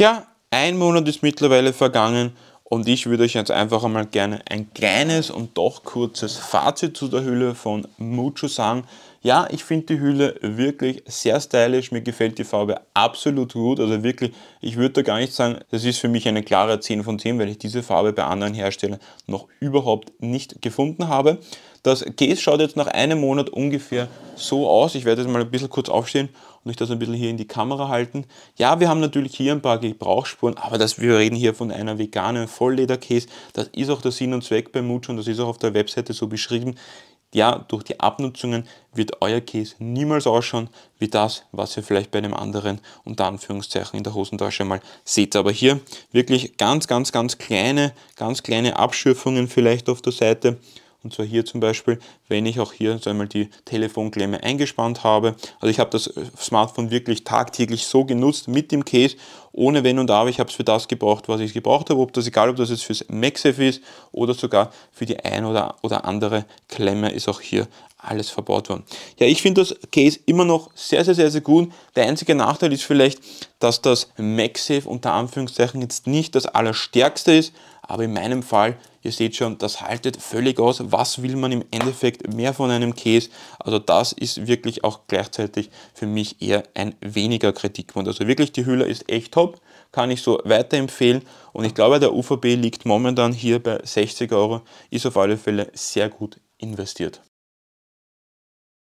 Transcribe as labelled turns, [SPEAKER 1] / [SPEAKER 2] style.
[SPEAKER 1] Tja, ein Monat ist mittlerweile vergangen und ich würde euch jetzt einfach einmal gerne ein kleines und doch kurzes Fazit zu der Hülle von Mucho sagen. Ja, ich finde die Hülle wirklich sehr stylisch. Mir gefällt die Farbe absolut gut. Also wirklich, ich würde da gar nicht sagen, das ist für mich eine klare 10 von 10, weil ich diese Farbe bei anderen Herstellern noch überhaupt nicht gefunden habe. Das Case schaut jetzt nach einem Monat ungefähr so aus. Ich werde jetzt mal ein bisschen kurz aufstehen und ich das ein bisschen hier in die Kamera halten. Ja, wir haben natürlich hier ein paar Gebrauchsspuren, aber das, wir reden hier von einer veganen Volllederkäse. Das ist auch der Sinn und Zweck bei Mucho und das ist auch auf der Webseite so beschrieben ja, durch die Abnutzungen wird euer Case niemals ausschauen wie das, was ihr vielleicht bei einem anderen unter Anführungszeichen in der Hosentasche mal seht. Aber hier wirklich ganz, ganz, ganz kleine, ganz kleine Abschürfungen vielleicht auf der Seite und zwar hier zum Beispiel, wenn ich auch hier so einmal die Telefonklemme eingespannt habe. Also ich habe das äh, Smartphone wirklich tagtäglich so genutzt mit dem Case, ohne Wenn und Aber. Ich habe es für das gebraucht, was ich gebraucht habe. Ob das egal, ob das jetzt fürs MagSafe ist oder sogar für die ein oder, oder andere Klemme ist auch hier alles verbaut worden. Ja, ich finde das Case immer noch sehr, sehr, sehr, sehr gut. Der einzige Nachteil ist vielleicht, dass das MagSafe unter Anführungszeichen jetzt nicht das allerstärkste ist, aber in meinem Fall, ihr seht schon, das haltet völlig aus. Was will man im Endeffekt mehr von einem Käse? Also das ist wirklich auch gleichzeitig für mich eher ein weniger Kritikpunkt. Also wirklich, die Hülle ist echt top, kann ich so weiterempfehlen. Und ich glaube, der UVB liegt momentan hier bei 60 Euro, ist auf alle Fälle sehr gut investiert.